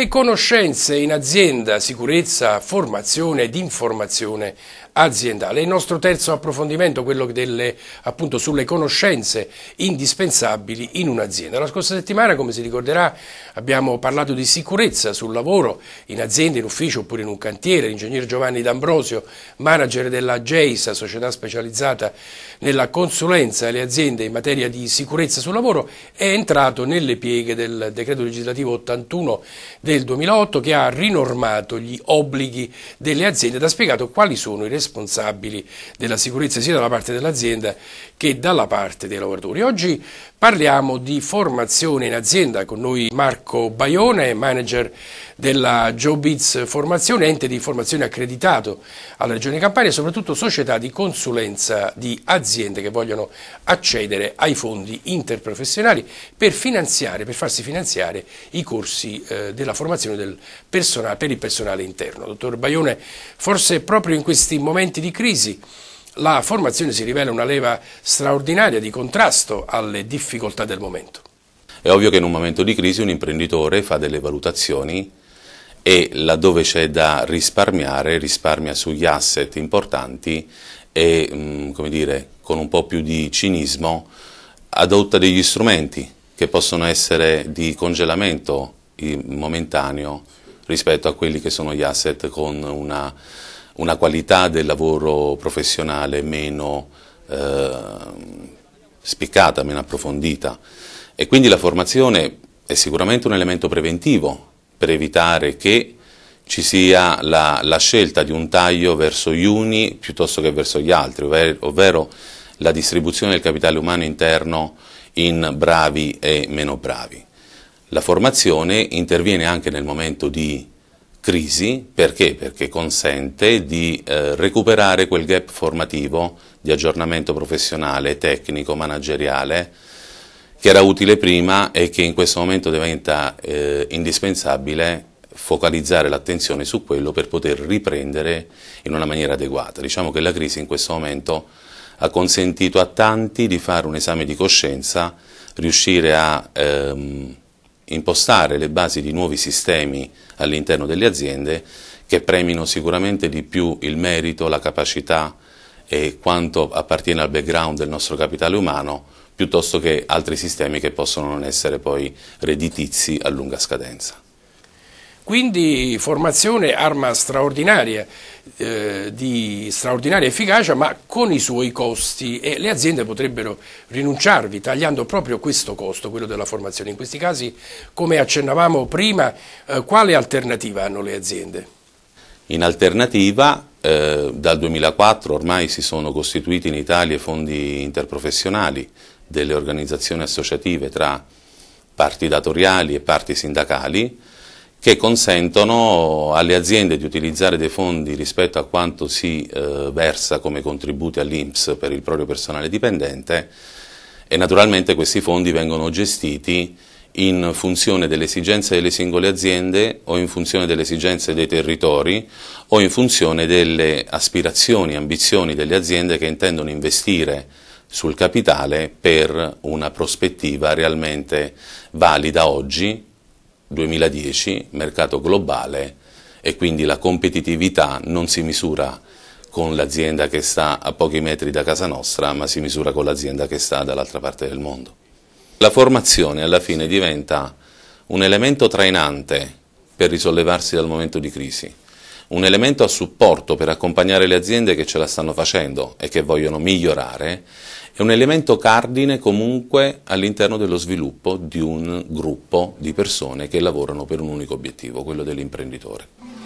le conoscenze in azienda, sicurezza, formazione ed informazione aziendale. Il nostro terzo approfondimento, quello delle, appunto, sulle conoscenze indispensabili in un'azienda. La scorsa settimana, come si ricorderà, abbiamo parlato di sicurezza sul lavoro in azienda, in ufficio oppure in un cantiere. L'ingegner Giovanni D'Ambrosio, manager della GEISA, società specializzata nella consulenza alle aziende in materia di sicurezza sul lavoro, è entrato nelle pieghe del decreto legislativo 81 del del 2008 che ha rinormato gli obblighi delle aziende ed ha spiegato quali sono i responsabili della sicurezza sia dalla parte dell'azienda che dalla parte dei lavoratori. Oggi parliamo di formazione in azienda con noi Marco Baione, manager della Jobiz Formazione, ente di formazione accreditato alla Regione Campania e soprattutto società di consulenza di aziende che vogliono accedere ai fondi interprofessionali per finanziare, per farsi finanziare i corsi eh, della formazione del personale, per il personale interno. Dottor Baione, forse proprio in questi momenti di crisi la formazione si rivela una leva straordinaria di contrasto alle difficoltà del momento. È ovvio che in un momento di crisi un imprenditore fa delle valutazioni e laddove c'è da risparmiare risparmia sugli asset importanti e mm, come dire, con un po' più di cinismo adotta degli strumenti che possono essere di congelamento momentaneo rispetto a quelli che sono gli asset con una, una qualità del lavoro professionale meno eh, spiccata, meno approfondita. E quindi la formazione è sicuramente un elemento preventivo per evitare che ci sia la, la, scelta di un taglio verso gli uni piuttosto che verso gli altri, ovvero, ovvero la distribuzione del capitale umano interno in bravi e meno bravi. La formazione interviene anche nel momento di crisi, perché? Perché consente di eh, recuperare quel gap formativo di aggiornamento professionale, tecnico, manageriale che era utile prima e che in questo momento diventa eh, indispensabile focalizzare l'attenzione su quello per poter riprendere in una maniera adeguata. Diciamo che la crisi in questo momento ha consentito a tanti di fare un esame di coscienza, riuscire a ehm, impostare le basi di nuovi sistemi all'interno delle aziende che premino sicuramente di più il merito, la capacità e quanto appartiene al background del nostro capitale umano piuttosto che altri sistemi che possono non essere poi redditizi a lunga scadenza. Quindi formazione arma straordinaria, eh, di straordinaria efficacia, ma con i suoi costi e le aziende potrebbero rinunciarvi tagliando proprio questo costo, quello della formazione. In questi casi, come accennavamo prima, eh, quale alternativa hanno le aziende? In alternativa, eh, dal 2004 ormai si sono costituiti in Italia fondi interprofessionali delle organizzazioni associative tra parti datoriali e parti sindacali che consentono alle aziende di utilizzare dei fondi rispetto a quanto si eh, versa come contributi all'INPS per il proprio personale dipendente e naturalmente questi fondi vengono gestiti in funzione delle esigenze delle singole aziende o in funzione delle esigenze dei territori o in funzione delle aspirazioni, ambizioni delle aziende che intendono investire sul capitale per una prospettiva realmente valida oggi, 2010, mercato globale e quindi la competitività non si misura con l'azienda che sta a pochi metri da casa nostra, ma si misura con l'azienda che sta dall'altra parte del mondo. La formazione alla fine diventa un elemento trainante per risollevarsi dal momento di crisi, un elemento a supporto per accompagnare le aziende che ce la stanno facendo e che vogliono migliorare è un elemento cardine comunque all'interno dello sviluppo di un gruppo di persone che lavorano per un unico obiettivo, quello dell'imprenditore.